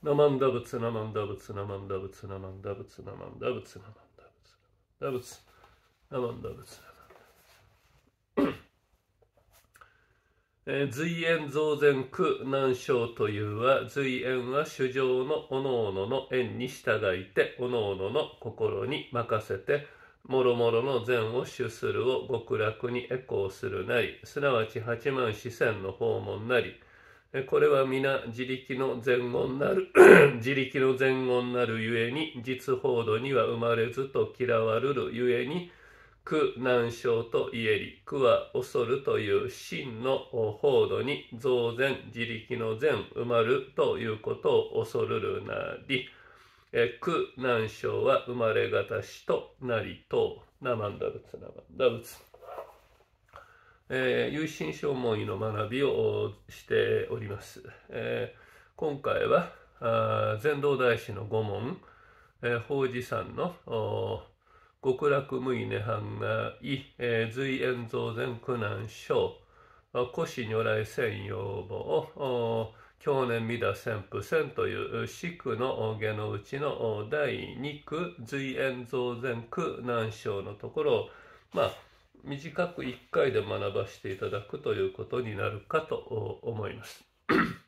ナマンダブツナマンダブツナマンダブツナマンダブツナマンダブツナマンダブツナマンダブツナマンダブツえ随縁増善苦難症というは随縁は主情のおのおのの縁に従いておのおのの心に任せてもろもろの善を主するを極楽にエコーするなりすなわち八万四千の訪問なりこれは皆自力の前後なる 自力の前後なるゆえに実報道には生まれずと嫌わるるゆえに苦難症と言えり苦は恐るという真の報道に増然自力の前埋まるということを恐るるなり苦難症は生まれがたしとなりとナマンダルツナマンえー、有心証文医の学びをしております。えー、今回は禅道大師の御門、えー、法事さんの極楽無為涅槃が異、えー、随縁造善苦難症、古史如来専用法、去年未た旋風戦という四句の下のうちの第二句、随縁造善苦難症のところを、まあ短く1回で学ばせていただくということになるかと思います。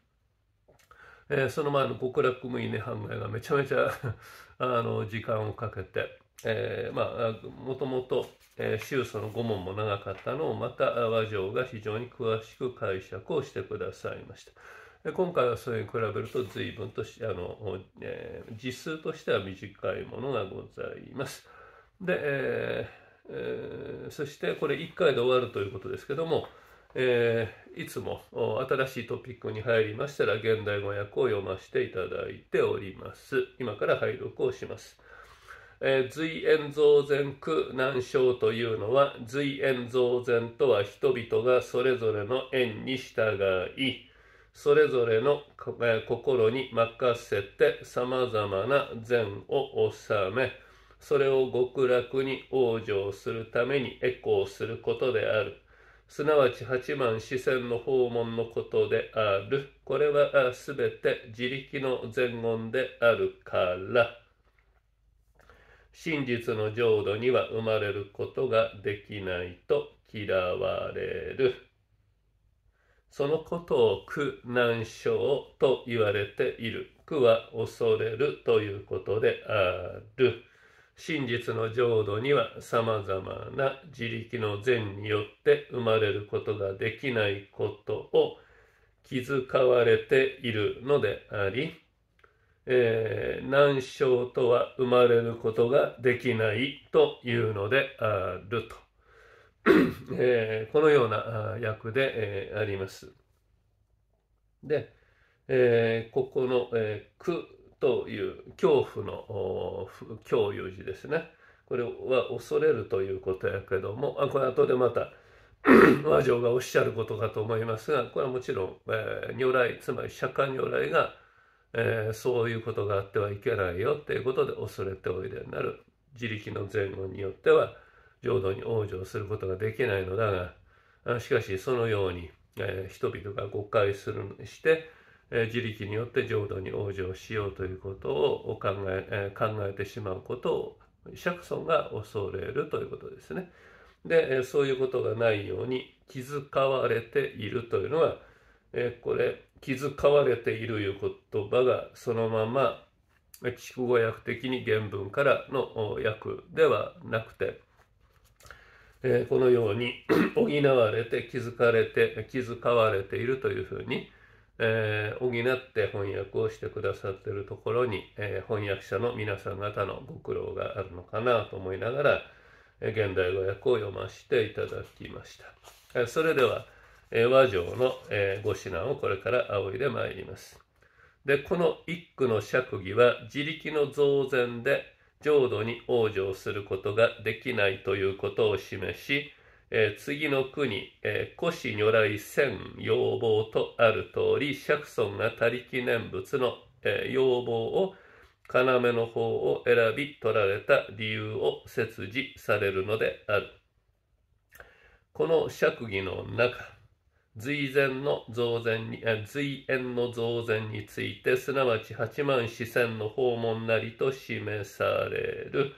えー、その前の極楽無因ね半外がめちゃめちゃ あの時間をかけて、えー、まあもともと宗祖の御門も長かったのをまた和尚が非常に詳しく解釈をしてくださいました。今回はそれに比べると随分とあの、えー、実数としては短いものがございます。で、えーえそしてこれ1回で終わるということですけども、えー、いつも新しいトピックに入りましたら現代語訳を読ませていただいております。今から拝読をします。えー、随縁造禅苦難症というのは随縁造禅とは人々がそれぞれの縁に従いそれぞれの、えー、心に任せてさまざまな善を治めそれを極楽に往生するためにエコーすることである。すなわち八万四千の訪問のことである。これはすべて自力の前言であるから。真実の浄土には生まれることができないと嫌われる。そのことを苦難症と言われている。苦は恐れるということである。真実の浄土にはさまざまな自力の善によって生まれることができないことを気遣われているのであり、えー、難所とは生まれることができないというのであると、えー、このような訳で、えー、あります。で、えここの、えー、という恐怖の共有字ですね。これは恐れるということやけども、あこれ後でまた 和上がおっしゃることかと思いますが、これはもちろん、えー、如来、つまり釈迦如来が、えー、そういうことがあってはいけないよということで恐れておいでになる。自力の前後によっては浄土に往生することができないのだが、しかしそのように、えー、人々が誤解するして、自力によって浄土に往生しようということを考え考えてしまうことを釈尊が恐れるということですね。でそういうことがないように気遣われているというのはこれ気遣われているいう言葉がそのまま筑語訳的に原文からの訳ではなくてこのように 補われて気づかれて気遣われているというふうにえー、補って翻訳をしてくださってるところに、えー、翻訳者の皆さん方のご苦労があるのかなと思いながら、え現代語訳を読ませていただきました。えそれでは、え和上の、えー、指南をこれから仰いでまいります。で、この一句の釈義は自力の増善で浄土に往生することができないということを示し、えー、次の国、えー、古紙如来千要望とある通り、釈尊が他力念仏の、えー、要望を要の方を選び取られた理由を切示されるのである。この釈義の中、随善の増善に、随縁の増税について、すなわち八万四千の訪問なりと示される。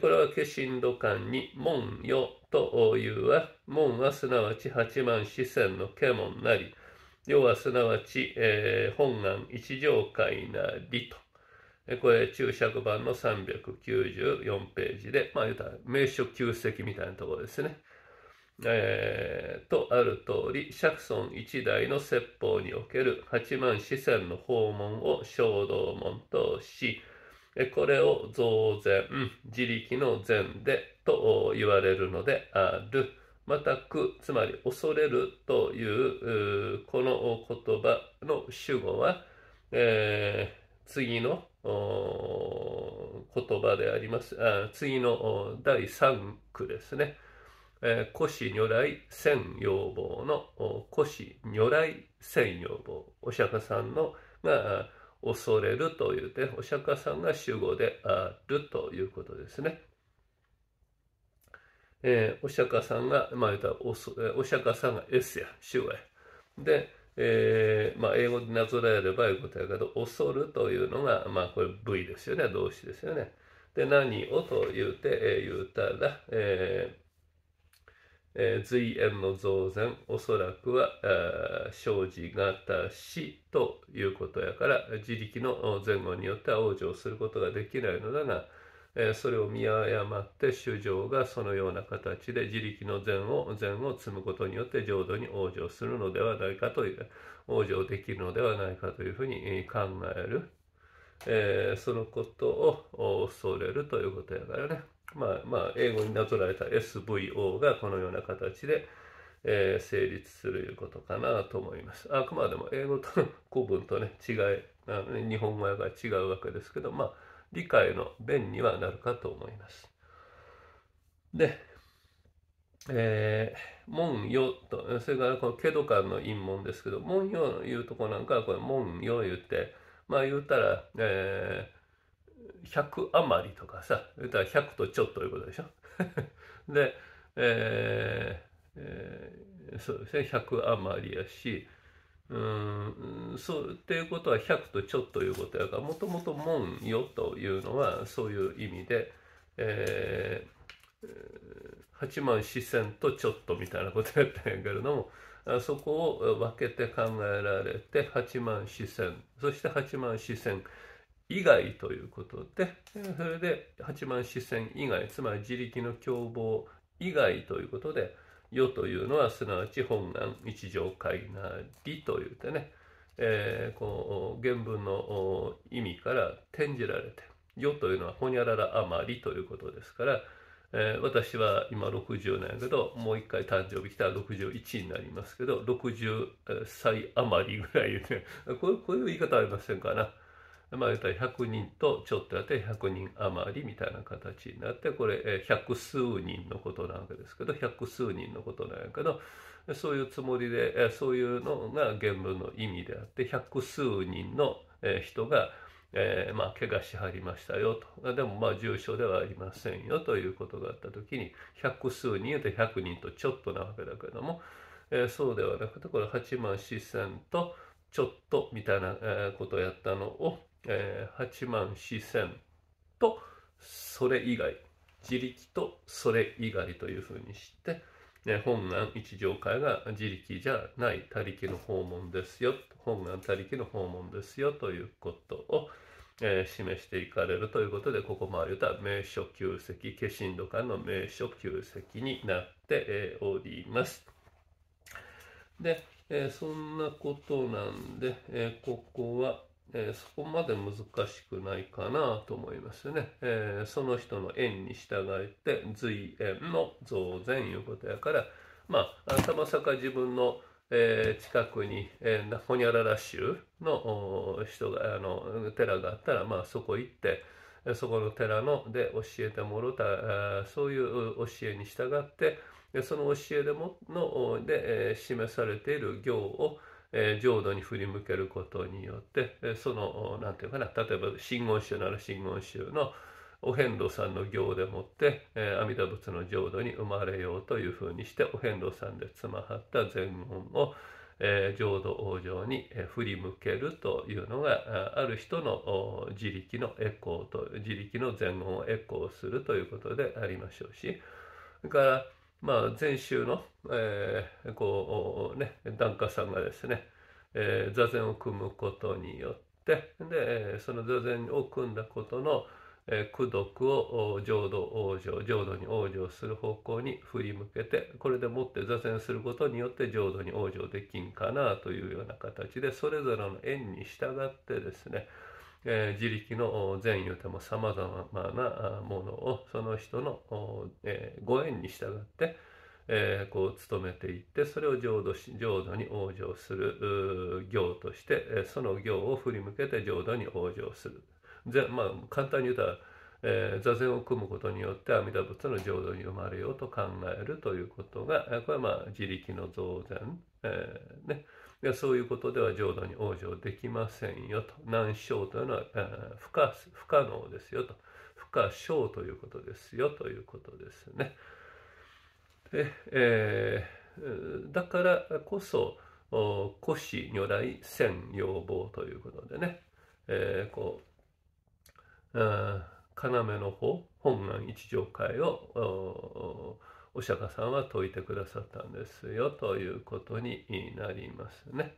これは化身土管に門よというは、門はすなわち八万四千の家門なり、要はすなわち、えー、本願一条会なりと。これ、注釈版の394ページで、まあ言うたら名所旧跡みたいなところですね。えー、とある通り、釈尊一代の説法における八万四千の訪問を衝動門とし、これを増善、自力の善でと言われるのである。またく、つまり恐れるというこの言葉の主語は、えー、次の言葉でありますあ次の第3句ですね「えー、古史如来千要望」の「古史如来千要望」お釈迦さんのが「恐れるというて、お釈迦さんが主語であるということですね。えー、お釈迦さんが、まあ、言ったらおお釈迦さんが S や、主語や。で、えーまあ、英語でなぞらえればいうことやけど、恐るというのが、まあ、これ V ですよね、動詞ですよね。で、何をと言うて、えー、言うたら、ええー、随縁の増善おそらくは生じがたしということやから自力の前後によっては往生することができないのだが、えー、それを見誤って衆生がそのような形で自力の善を善を積むことによって浄土に往生するのではないかという往生できるのではないかというふうに考える。えー、そのことを恐れるということやからね。まあまあ、英語になぞられた SVO がこのような形で、えー、成立するいうことかなと思います。あくまでも英語と古文とね、違い、あのね、日本語が違うわけですけど、まあ、理解の弁にはなるかと思います。で、えー、文よと、それからこのケドカの陰文ですけど、門よいうとこなんかはこれ文よ言って、まあ言うたら、えー、100余りとかさ言うたら100とちょっということでしょ で、えーえー、そうですね100余りやしうんそうっていうことは100とちょっということやからもともと「もんよ」というのはそういう意味で、えー、8万四千とちょっとみたいなことやったんやけれどもそこを分けて考えられて8万四千そして8万四千以外ということでそれで8万四千以外つまり自力の凶暴以外ということで世というのはすなわち本願一条会なりというてね、えー、この原文の意味から転じられて世というのはほにゃららあまりということですから「えー、私は今60なんやけどもう一回誕生日来たら61になりますけど60歳余りぐらいで、ね、こうこういう言い方ありませんかな。まあ、100人とちょっとやって100人余りみたいな形になってこれ百数人のことなわけですけど百数人のことなんやけどそういうつもりでそういうのが原文の意味であって百数人の人が「えー、まあ、怪我しはりましたよと。でも、まあ、重症ではありませんよということがあった時に、百数人で100人とちょっとなわけだけども、えー、そうではなくて、これ8万4千とちょっとみたいなことをやったのを、えー、8万4千とそれ以外、自力とそれ以外というふうにして、ね、本願一条会が自力じゃない他力の訪問ですよ本願他力の訪問ですよということを、えー、示していかれるということでここもあ言うた名所旧跡化身土管の名所旧跡になっております。で、えー、そんなことなんで、えー、ここは、えそこまで難しくないかなと思いますね。えその人の縁に従えて随縁の増善いうことやからまあさか自分のえー、近くに、えー、ホニャララ州の人があの寺があったら、まあ、そこ行ってそこの寺ので教えてもろたそういう教えに従ってその教えでもので、えー、示されている行を、えー、浄土に振り向けることによってその何て言うかな例えば真言宗なら真言宗の「お遍路さんの行でもって、えー、阿弥陀仏の浄土に生まれようというふうにしてお遍路さんでつまはった禅音を、えー、浄土往生に、振り向けるというのがある人の自力のエコーと自力の禅音をエコーするということでありましょうしそれからまあ、前週の、えー、こうね檀家さんがですね、えー、座禅を組むことによってでその座禅を組んだことの、功徳を浄土往生浄土に往生する方向に振り向けてこれでもって座禅することによって浄土に往生できんかなというような形でそれぞれの縁に従ってですねえー、自力の善意をてもさまざまなものをその人の、えー、ご縁に従って、えー、こう努めていってそれを浄土し浄土に往生する行としてその行を振り向けて浄土に往生するまあ、簡単に言うたら、えー、座禅を組むことによって阿弥陀仏の浄土に生まれようと考えるということがこれはまあ自力の増禅、えー、ね、やそういうことでは浄土に往生できませんよと難症というのは、えー、不可不可能ですよと不可症ということですよということですね。でえー、だからこそ古史如来千要望ということでね、えー、こう要の方本願一条会をお釈迦さんは説いてくださったんですよということになりますね。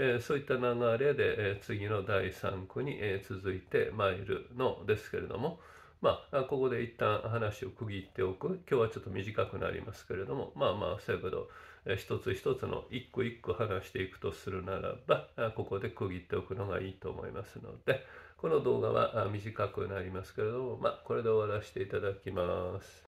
えー、そういった流れで、えー、次の第3句に、えー、続いてまいるのですけれども、まあ、ここで一旦話を区切っておく今日はちょっと短くなりますけれどもまあまあそういうこと一つ一つの一句一句話していくとするならばここで区切っておくのがいいと思いますので。この動画は短くなりますけれども、まあ、これで終わらせていただきます。